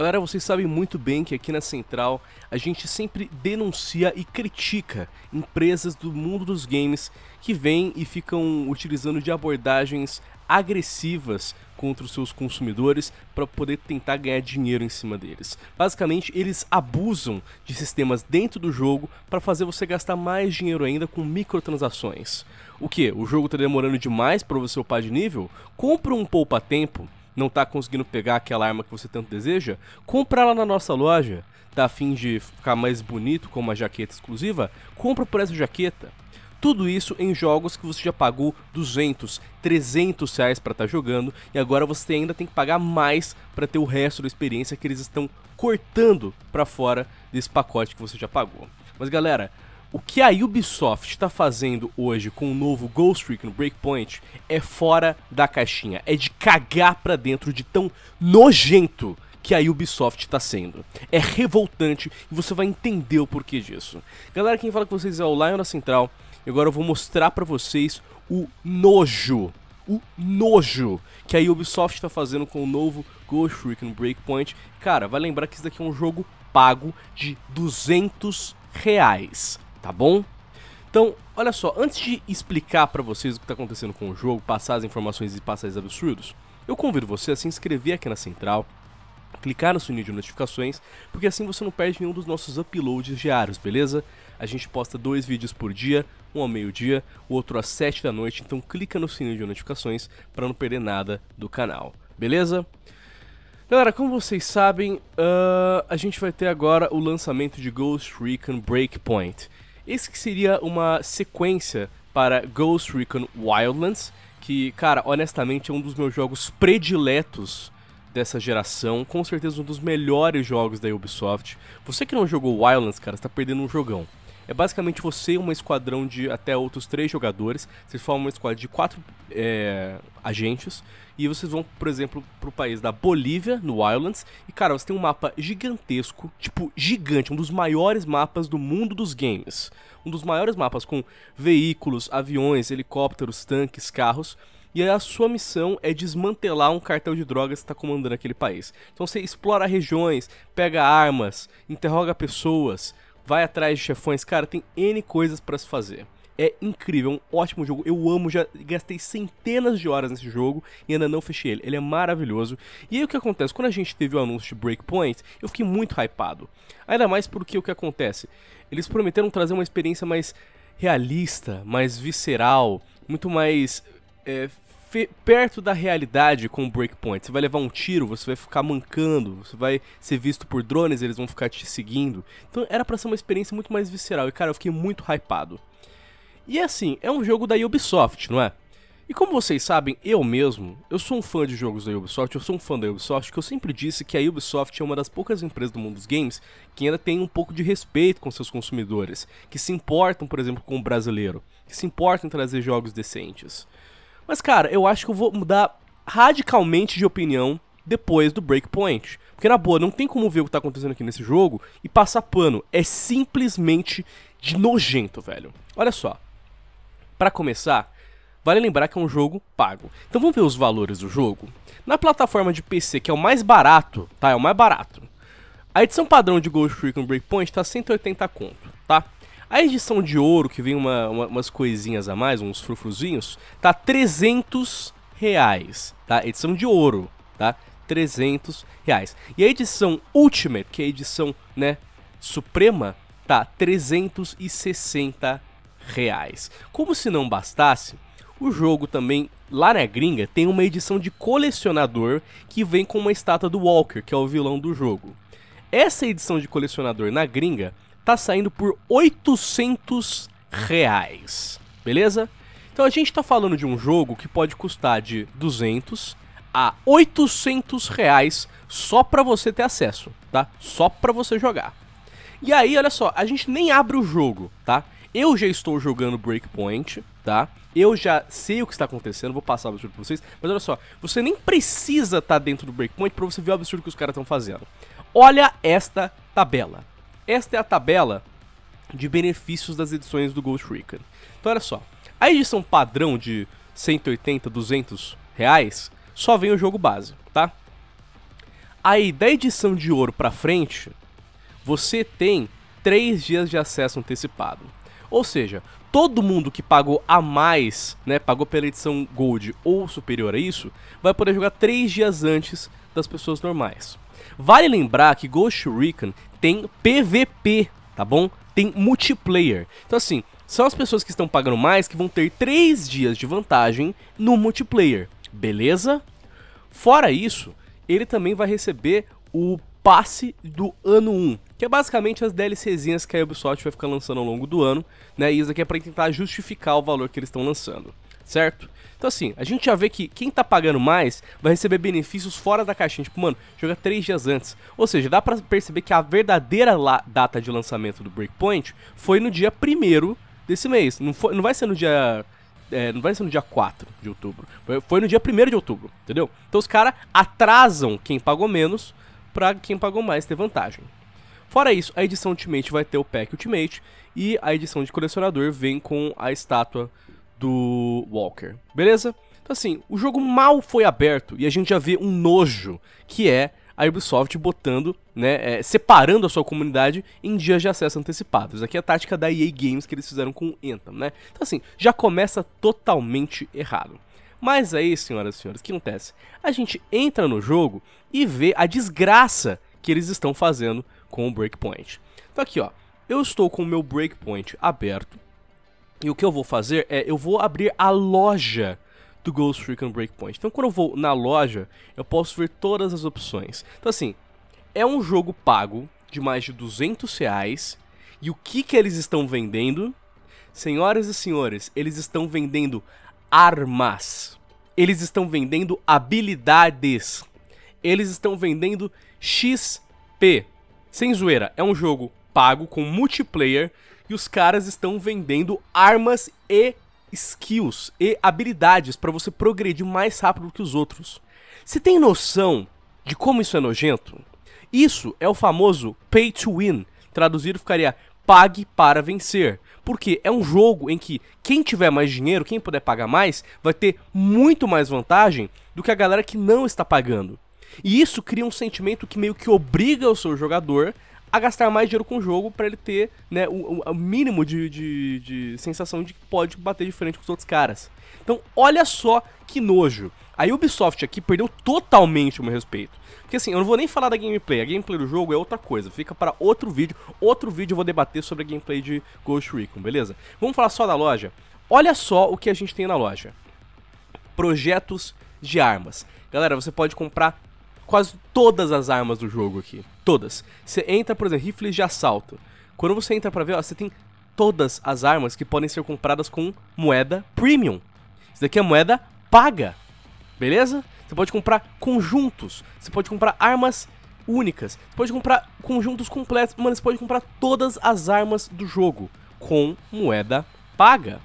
Galera, vocês sabem muito bem que aqui na Central a gente sempre denuncia e critica empresas do mundo dos games que vêm e ficam utilizando de abordagens agressivas contra os seus consumidores para poder tentar ganhar dinheiro em cima deles. Basicamente, eles abusam de sistemas dentro do jogo para fazer você gastar mais dinheiro ainda com microtransações. O que? O jogo está demorando demais para você upar de nível? Compra um poupa-tempo não está conseguindo pegar aquela arma que você tanto deseja, compra ela na nossa loja. Tá fim de ficar mais bonito com uma jaqueta exclusiva? Compra por essa jaqueta. Tudo isso em jogos que você já pagou 200, 300 reais para estar tá jogando e agora você ainda tem que pagar mais para ter o resto da experiência que eles estão cortando para fora desse pacote que você já pagou. Mas galera, o que a Ubisoft está fazendo hoje com o novo Ghost Recon Breakpoint é fora da caixinha, é de cagar pra dentro de tão nojento que a Ubisoft está sendo. É revoltante e você vai entender o porquê disso. Galera, quem fala com vocês é o Lion Central e agora eu vou mostrar para vocês o nojo, o nojo que a Ubisoft está fazendo com o novo Ghost Recon Breakpoint. Cara, vai lembrar que isso daqui é um jogo pago de 200 reais tá bom? Então, olha só, antes de explicar para vocês o que está acontecendo com o jogo, passar as informações e passar os absurdos, eu convido você a se inscrever aqui na Central, clicar no sininho de notificações, porque assim você não perde nenhum dos nossos uploads diários, beleza? A gente posta dois vídeos por dia, um ao meio-dia, o outro às 7 da noite, então clica no sininho de notificações para não perder nada do canal, beleza? Galera, como vocês sabem, uh, a gente vai ter agora o lançamento de Ghost Recon Breakpoint. Esse que seria uma sequência para Ghost Recon Wildlands, que, cara, honestamente é um dos meus jogos prediletos dessa geração, com certeza um dos melhores jogos da Ubisoft. Você que não jogou Wildlands, cara, está perdendo um jogão. É basicamente você um esquadrão de até outros três jogadores. Vocês formam uma esquadra de quatro é, agentes. E vocês vão, por exemplo, pro país da Bolívia, no Wildlands. E, cara, você tem um mapa gigantesco, tipo, gigante, um dos maiores mapas do mundo dos games. Um dos maiores mapas com veículos, aviões, helicópteros, tanques, carros e a sua missão é desmantelar um cartel de drogas que está comandando aquele país. Então você explora regiões, pega armas, interroga pessoas, vai atrás de chefões, cara, tem N coisas para se fazer. É incrível, é um ótimo jogo. Eu amo, já gastei centenas de horas nesse jogo e ainda não fechei ele. Ele é maravilhoso. E aí o que acontece? Quando a gente teve o anúncio de Breakpoint, eu fiquei muito hypado. Ainda mais porque o que acontece? Eles prometeram trazer uma experiência mais realista, mais visceral, muito mais é, perto da realidade com o breakpoint. Você vai levar um tiro, você vai ficar mancando, você vai ser visto por drones, eles vão ficar te seguindo. Então era para ser uma experiência muito mais visceral e cara, eu fiquei muito hypado. E assim, é um jogo da Ubisoft, não é? E como vocês sabem, eu mesmo, eu sou um fã de jogos da Ubisoft, eu sou um fã da Ubisoft, que eu sempre disse que a Ubisoft é uma das poucas empresas do mundo dos games que ainda tem um pouco de respeito com seus consumidores, que se importam, por exemplo, com o brasileiro, que se importam em trazer jogos decentes. Mas, cara, eu acho que eu vou mudar radicalmente de opinião depois do Breakpoint. Porque, na boa, não tem como ver o que tá acontecendo aqui nesse jogo e passar pano. É simplesmente de nojento, velho. Olha só. Para começar, vale lembrar que é um jogo pago. Então vamos ver os valores do jogo. Na plataforma de PC, que é o mais barato, tá? É o mais barato. A edição padrão de Ghost Recon Breakpoint tá 180 conto. A edição de ouro, que vem uma, uma, umas coisinhas a mais, uns frufruzinhos, tá 300 reais, tá? Edição de ouro, tá? 300 reais. E a edição Ultimate, que é a edição, né, suprema, tá 360 reais. Como se não bastasse, o jogo também, lá na gringa, tem uma edição de colecionador que vem com uma estátua do Walker, que é o vilão do jogo. Essa edição de colecionador na gringa tá saindo por 800 reais, beleza? Então a gente está falando de um jogo que pode custar de 200 a 800 reais só para você ter acesso, tá? Só para você jogar. E aí, olha só, a gente nem abre o jogo, tá? Eu já estou jogando Breakpoint, tá? Eu já sei o que está acontecendo, vou passar o absurdo para vocês. Mas olha só, você nem precisa estar tá dentro do Breakpoint para você ver o absurdo que os caras estão fazendo. Olha esta tabela. Esta é a tabela de benefícios das edições do Ghost Recon. Então olha só, a edição padrão de 180, 200 reais, só vem o jogo base, tá? Aí da edição de ouro pra frente, você tem 3 dias de acesso antecipado. Ou seja, todo mundo que pagou a mais, né, pagou pela edição Gold ou superior a isso, vai poder jogar 3 dias antes das pessoas normais. Vale lembrar que Ghost Recon tem PVP, tá bom? Tem multiplayer. Então assim, são as pessoas que estão pagando mais que vão ter 3 dias de vantagem no multiplayer, beleza? Fora isso, ele também vai receber o passe do ano 1, que é basicamente as DLCzinhas que a Ubisoft vai ficar lançando ao longo do ano, né? E isso aqui é para tentar justificar o valor que eles estão lançando, certo? Então, assim, a gente já vê que quem tá pagando mais vai receber benefícios fora da caixinha. Tipo, mano, joga três dias antes. Ou seja, dá pra perceber que a verdadeira data de lançamento do Breakpoint foi no dia 1 desse mês. Não, foi, não vai ser no dia. É, não vai ser no dia 4 de outubro. Foi no dia 1 de outubro, entendeu? Então os caras atrasam quem pagou menos pra quem pagou mais ter vantagem. Fora isso, a edição Ultimate vai ter o pack Ultimate e a edição de colecionador vem com a estátua do Walker. Beleza? Então, assim, o jogo mal foi aberto e a gente já vê um nojo que é a Ubisoft botando, né, é, separando a sua comunidade em dias de acesso antecipados. Aqui é a tática da EA Games que eles fizeram com o Anthem, né? Então assim, já começa totalmente errado. Mas aí, senhoras e senhores, o que acontece? A gente entra no jogo e vê a desgraça que eles estão fazendo com o Breakpoint. Então aqui, ó, eu estou com o meu Breakpoint aberto, e o que eu vou fazer é, eu vou abrir a loja do Ghost Recon Breakpoint. Então quando eu vou na loja, eu posso ver todas as opções. Então assim, é um jogo pago de mais de 200 reais. E o que que eles estão vendendo? Senhoras e senhores, eles estão vendendo armas. Eles estão vendendo habilidades. Eles estão vendendo XP. Sem zoeira, é um jogo pago com multiplayer e os caras estão vendendo armas e skills e habilidades para você progredir mais rápido que os outros. Você tem noção de como isso é nojento? Isso é o famoso pay to win, traduzido ficaria pague para vencer. Porque é um jogo em que quem tiver mais dinheiro, quem puder pagar mais, vai ter muito mais vantagem do que a galera que não está pagando. E isso cria um sentimento que meio que obriga o seu jogador a gastar mais dinheiro com o jogo para ele ter né, o, o mínimo de, de, de, sensação de que pode bater de frente com os outros caras. Então, olha só que nojo. A Ubisoft aqui perdeu totalmente o meu respeito. Porque assim, eu não vou nem falar da gameplay. A gameplay do jogo é outra coisa. Fica para outro vídeo. Outro vídeo eu vou debater sobre a gameplay de Ghost Recon, beleza? Vamos falar só da loja? Olha só o que a gente tem na loja. Projetos de armas. Galera, você pode comprar quase todas as armas do jogo aqui. Todas. Você entra, por exemplo, rifles de assalto. Quando você entra para ver, ó, você tem todas as armas que podem ser compradas com moeda premium. Isso daqui é moeda paga. Beleza? Você pode comprar conjuntos, você pode comprar armas únicas, você pode comprar conjuntos completos, mano, você pode comprar todas as armas do jogo com moeda paga.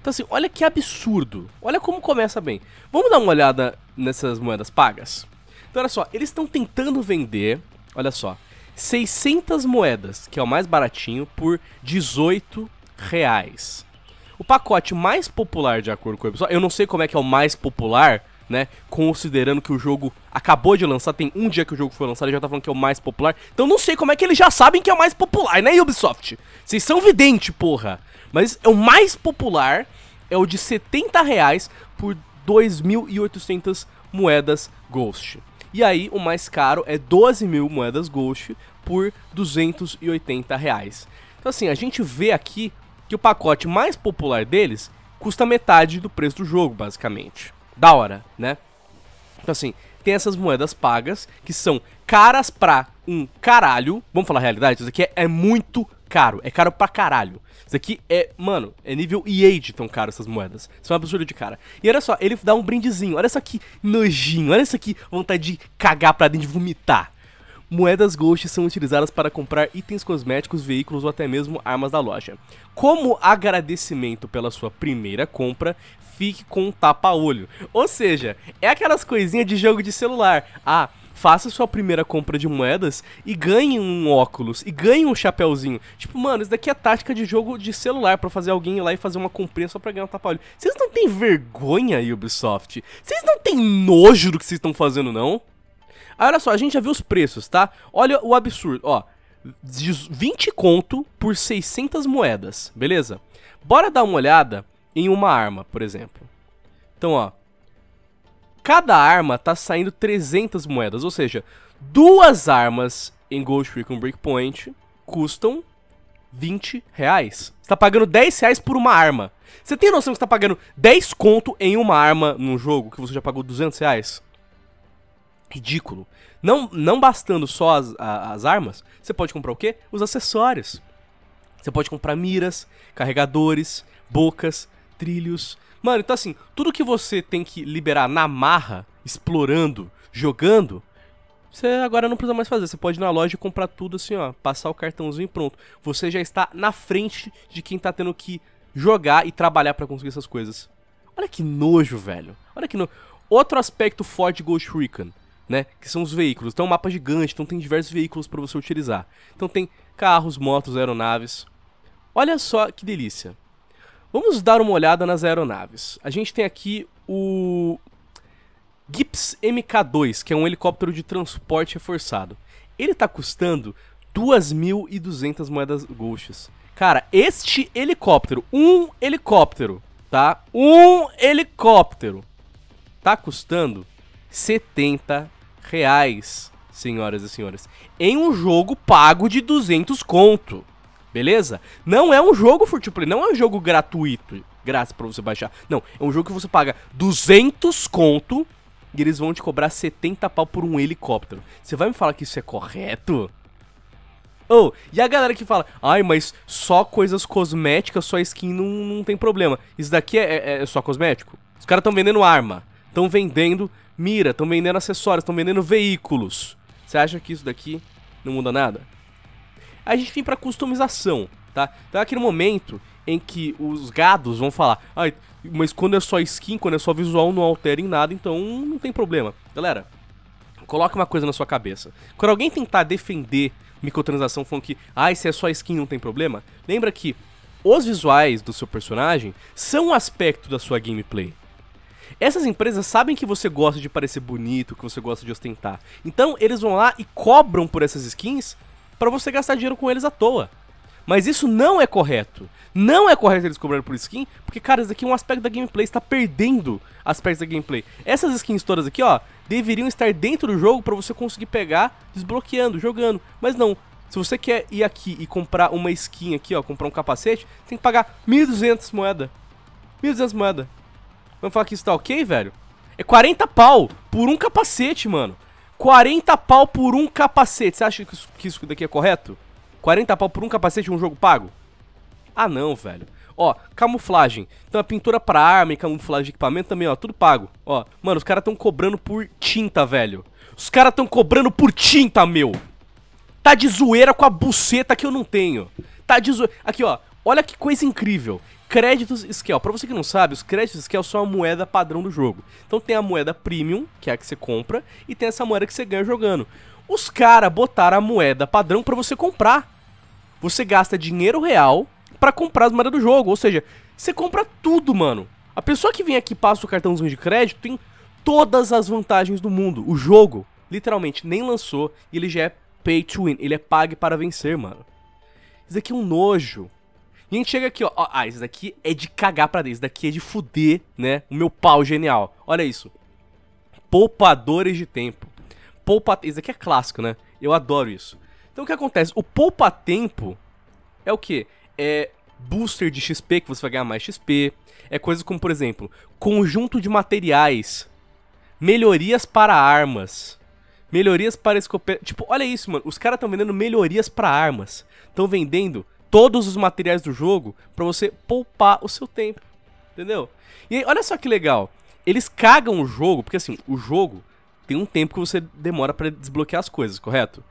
Então assim, olha que absurdo. Olha como começa bem. Vamos dar uma olhada nessas moedas pagas. Então olha só, eles estão tentando vender olha só, 600 moedas, que é o mais baratinho, por 18 reais. O pacote mais popular, de acordo com o Ubisoft. eu não sei como é que é o mais popular, né? Considerando que o jogo acabou de lançar, tem um dia que o jogo foi lançado e já tá falando que é o mais popular. Então não sei como é que eles já sabem que é o mais popular, né, Ubisoft? Vocês são videntes, porra! Mas é o mais popular é o de 70 reais por 2.800 moedas Ghost. E aí o mais caro é 12 mil moedas Ghost por 280 reais. Então assim, a gente vê aqui que o pacote mais popular deles custa metade do preço do jogo, basicamente. Da hora, né? Então assim, tem essas moedas pagas que são caras pra um caralho. Vamos falar a realidade, isso aqui é, é muito caro. É caro pra caralho. Isso aqui é, mano, é nível EA de tão caro essas moedas. Isso é um absurdo de cara. E olha só, ele dá um brindezinho. Olha só que nojinho. Olha isso aqui, vontade de cagar pra dentro, de vomitar. Moedas Ghost são utilizadas para comprar itens cosméticos, veículos ou até mesmo armas da loja. Como agradecimento pela sua primeira compra, fique com um tapa-olho. Ou seja, é aquelas coisinhas de jogo de celular. Ah, faça sua primeira compra de moedas e ganhe um óculos, e ganhe um chapéuzinho. Tipo, mano, isso daqui é tática de jogo de celular para fazer alguém ir lá e fazer uma comprinha só pra ganhar um tapa-olho. Vocês não têm vergonha, Ubisoft? Vocês não têm nojo do que vocês estão fazendo, não? Aí, ah, olha só, a gente já viu os preços, tá? Olha o absurdo, ó. 20 conto por 600 moedas, beleza? Bora dar uma olhada em uma arma, por exemplo. Então, ó, cada arma tá saindo 300 moedas, ou seja, duas armas em Ghost Recon Breakpoint custam 20 reais. Você tá pagando 10 reais por uma arma. Você tem noção que você tá pagando 10 conto em uma arma num jogo que você já pagou 200 reais? Ridículo. Não, não bastando só as, as armas, você pode comprar o quê? Os acessórios. Você pode comprar miras, carregadores, bocas, trilhos, Mano, então assim, tudo que você tem que liberar na marra, explorando, jogando, você agora não precisa mais fazer. Você pode ir na loja e comprar tudo assim, ó. Passar o cartãozinho e pronto. Você já está na frente de quem tá tendo que jogar e trabalhar para conseguir essas coisas. Olha que nojo, velho. Olha que nojo. Outro aspecto forte de Ghost Recon, né? Que são os veículos. Então, é um mapa gigante, então tem diversos veículos para você utilizar. Então, tem carros, motos, aeronaves. Olha só que delícia. Vamos dar uma olhada nas aeronaves. A gente tem aqui o Gips MK2, que é um helicóptero de transporte reforçado. Ele está custando 2.200 moedas gold's. Cara, este helicóptero, um helicóptero, tá? Um helicóptero tá custando 70 reais, senhoras e senhores, em um jogo pago de 200 conto. Beleza? Não é um jogo free to play, não é um jogo gratuito, graça para você baixar. Não, é um jogo que você paga 200 conto e eles vão te cobrar 70 pau por um helicóptero. Você vai me falar que isso é correto? Oh, e a galera que fala, ai, mas só coisas cosméticas, só skin não, não tem problema. Isso daqui é, é, é só cosmético? Os caras estão vendendo arma, estão vendendo mira, estão vendendo acessórios, estão vendendo veículos. Você acha que isso daqui não muda nada? a gente vem pra customização, tá? Então é aquele momento em que os gados vão falar, ah, mas quando é só skin, quando é só visual, não altera em nada, então não tem problema. Galera, coloque uma coisa na sua cabeça. Quando alguém tentar defender microtransação falando que, ah, se é só skin não tem problema, lembra que os visuais do seu personagem são um aspecto da sua gameplay. Essas empresas sabem que você gosta de parecer bonito, que você gosta de ostentar. Então eles vão lá e cobram por essas skins para você gastar dinheiro com eles à toa. Mas isso não é correto. Não é correto eles cobrarem por skin, porque, cara, isso aqui é um aspecto da gameplay, está perdendo aspectos da gameplay. Essas skins todas aqui, ó, deveriam estar dentro do jogo para você conseguir pegar desbloqueando, jogando. Mas não, se você quer ir aqui e comprar uma skin aqui, ó, comprar um capacete, tem que pagar 1.200 moeda. 1.200 moeda. Vamos falar que isso tá ok, velho? É 40 pau por um capacete, mano. 40 pau por um capacete. Você acha que isso, que isso daqui é correto? 40 pau por um capacete um jogo pago? Ah, não, velho. Ó, camuflagem. Então, a pintura pra arma e camuflagem de equipamento também, ó, tudo pago. Ó, mano, os caras tão cobrando por tinta, velho. Os caras tão cobrando por tinta, meu. Tá de zoeira com a buceta que eu não tenho. Tá de zoeira. Aqui, ó. Olha que coisa incrível créditos Scale. Para você que não sabe, os créditos Scale são a moeda padrão do jogo. Então tem a moeda Premium, que é a que você compra, e tem essa moeda que você ganha jogando. Os caras botaram a moeda padrão para você comprar. Você gasta dinheiro real para comprar as moedas do jogo, ou seja, você compra tudo, mano. A pessoa que vem aqui e passa o cartãozinho de crédito tem todas as vantagens do mundo. O jogo, literalmente, nem lançou e ele já é pay to win. Ele é pague para vencer, mano. Isso aqui é um nojo. E a gente chega aqui, ó, ó ah, isso daqui é de cagar pra dentro, isso daqui é de fuder, né, o meu pau genial. Olha isso. Poupadores de tempo. Poupa... Isso daqui é clássico, né? Eu adoro isso. Então o que acontece? O poupa-tempo é o quê? É booster de XP, que você vai ganhar mais XP. É coisas como, por exemplo, conjunto de materiais. Melhorias para armas. Melhorias para escopeta. Tipo, olha isso, mano. Os caras estão vendendo melhorias para armas. Estão vendendo todos os materiais do jogo para você poupar o seu tempo, entendeu? E aí, olha só que legal, eles cagam o jogo, porque assim, o jogo tem um tempo que você demora para desbloquear as coisas, correto?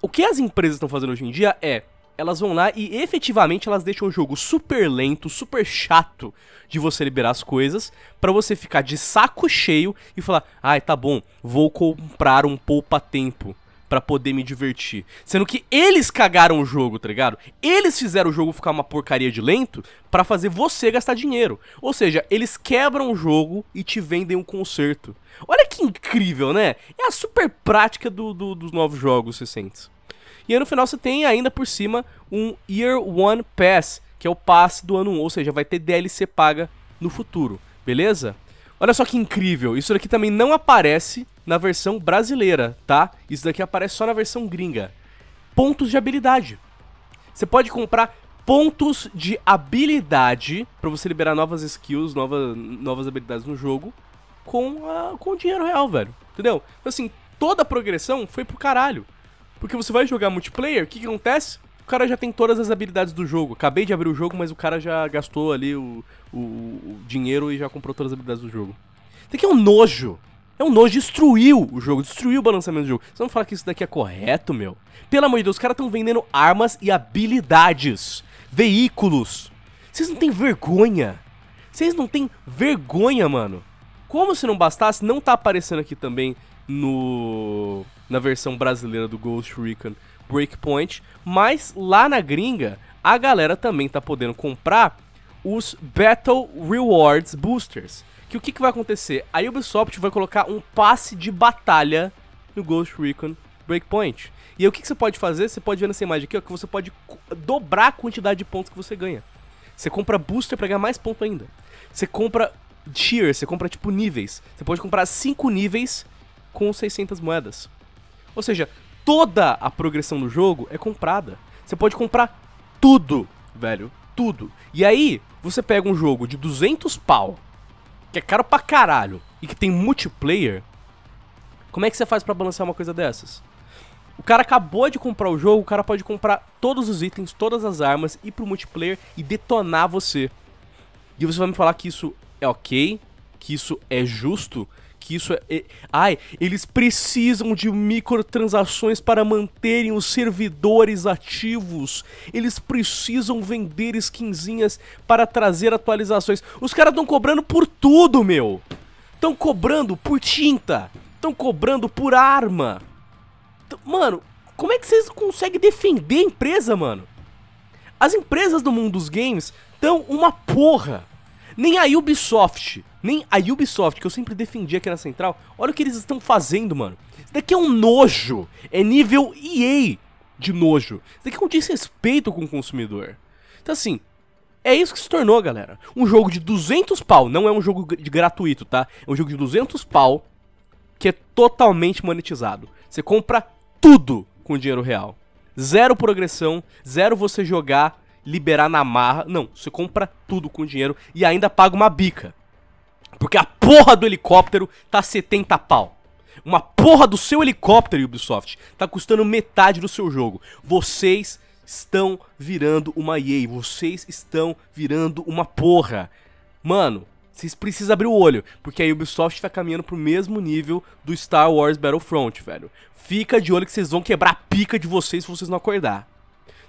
O que as empresas estão fazendo hoje em dia é elas vão lá e efetivamente elas deixam o jogo super lento, super chato de você liberar as coisas, para você ficar de saco cheio e falar: "Ai, ah, tá bom, vou comprar um poupa tempo" para poder me divertir. Sendo que eles cagaram o jogo, tá ligado? Eles fizeram o jogo ficar uma porcaria de lento para fazer você gastar dinheiro. Ou seja, eles quebram o jogo e te vendem um conserto. Olha que incrível, né? É a super prática do, do, dos novos jogos recentes. E aí no final você tem ainda por cima um Year One Pass, que é o passe do ano 1, ou seja, vai ter DLC paga no futuro, beleza? Olha só que incrível, isso aqui também não aparece na versão brasileira, tá? Isso daqui aparece só na versão gringa. Pontos de habilidade. Você pode comprar pontos de habilidade para você liberar novas skills, novas novas habilidades no jogo com, a, com o dinheiro real, velho. Entendeu? Então, assim, toda a progressão foi pro caralho. Porque você vai jogar multiplayer, o que, que acontece? O cara já tem todas as habilidades do jogo. Acabei de abrir o jogo, mas o cara já gastou ali o, o, o dinheiro e já comprou todas as habilidades do jogo. Isso aqui é um nojo. É um nojo, destruiu o jogo, destruiu o balanceamento do jogo. Você não fala que isso daqui é correto, meu? Pelo amor de Deus, os caras estão vendendo armas e habilidades, veículos. Vocês não têm vergonha. Vocês não têm vergonha, mano. Como se não bastasse, não tá aparecendo aqui também no na versão brasileira do Ghost Recon Breakpoint, mas lá na gringa a galera também tá podendo comprar os Battle Rewards Boosters. Que o que, que vai acontecer? A Ubisoft vai colocar um passe de batalha no Ghost Recon Breakpoint. E aí, o que, que você pode fazer? Você pode ver nessa imagem aqui, ó, que você pode dobrar a quantidade de pontos que você ganha. Você compra booster pra ganhar mais ponto ainda. Você compra tier, você compra tipo níveis. Você pode comprar 5 níveis com 600 moedas. Ou seja, toda a progressão do jogo é comprada. Você pode comprar tudo, velho, tudo. E aí, você pega um jogo de 200 pau que é caro pra caralho, e que tem multiplayer, como é que você faz para balancear uma coisa dessas? O cara acabou de comprar o jogo, o cara pode comprar todos os itens, todas as armas, ir pro multiplayer e detonar você. E você vai me falar que isso é ok, que isso é justo, que isso é, é. Ai, eles precisam de microtransações para manterem os servidores ativos. Eles precisam vender skinzinhas para trazer atualizações. Os caras estão cobrando por tudo, meu! Estão cobrando por tinta! Estão cobrando por arma! T mano, como é que vocês conseguem defender a empresa, mano? As empresas do mundo dos games estão uma porra! Nem a Ubisoft, nem a Ubisoft, que eu sempre defendi aqui na Central, olha o que eles estão fazendo, mano. Isso daqui é um nojo, é nível EA de nojo. Isso daqui é um desrespeito com o consumidor. Então assim, é isso que se tornou, galera. Um jogo de 200 pau, não é um jogo de gratuito, tá? É um jogo de 200 pau que é totalmente monetizado. Você compra tudo com dinheiro real. Zero progressão, zero você jogar liberar na marra. Não, você compra tudo com dinheiro e ainda paga uma bica. Porque a porra do helicóptero tá 70 pau. Uma porra do seu helicóptero, Ubisoft, tá custando metade do seu jogo. Vocês estão virando uma EA, vocês estão virando uma porra. Mano, vocês precisam abrir o olho, porque a Ubisoft tá caminhando pro mesmo nível do Star Wars Battlefront, velho. Fica de olho que vocês vão quebrar a pica de vocês se vocês não acordar.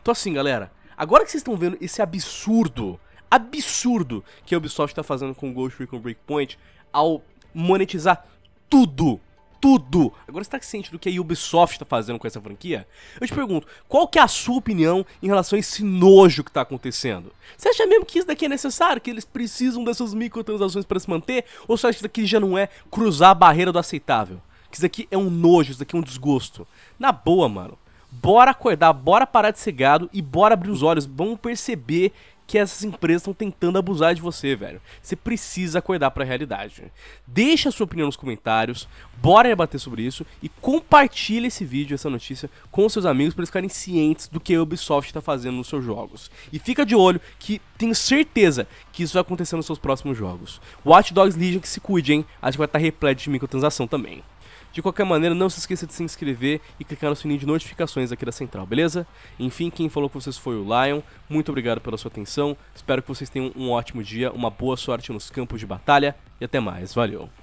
Então assim, galera, Agora que vocês estão vendo esse absurdo, absurdo que a Ubisoft está fazendo com Ghost Recon Breakpoint ao monetizar tudo tudo. Agora você tá ciente do que a Ubisoft está fazendo com essa franquia? Eu te pergunto, qual que é a sua opinião em relação a esse nojo que está acontecendo? Você acha mesmo que isso daqui é necessário? Que eles precisam dessas microtransações para se manter? Ou você acha que isso daqui já não é cruzar a barreira do aceitável? Que isso daqui é um nojo, isso daqui é um desgosto. Na boa, mano. Bora acordar, bora parar de ser gado e bora abrir os olhos. Vamos perceber que essas empresas estão tentando abusar de você, velho. Você precisa acordar para a realidade. Deixa a sua opinião nos comentários, bora debater sobre isso e compartilha esse vídeo, essa notícia com seus amigos para eles ficarem cientes do que a Ubisoft está fazendo nos seus jogos. E fica de olho que tenho certeza que isso vai acontecer nos seus próximos jogos. Watch Dogs Legion que se cuide, hein? Acho que vai estar tá repleto de microtransação também. De qualquer maneira, não se esqueça de se inscrever e clicar no sininho de notificações aqui da Central, beleza? Enfim, quem falou com vocês foi o Lion. Muito obrigado pela sua atenção. Espero que vocês tenham um ótimo dia, uma boa sorte nos campos de batalha e até mais. Valeu!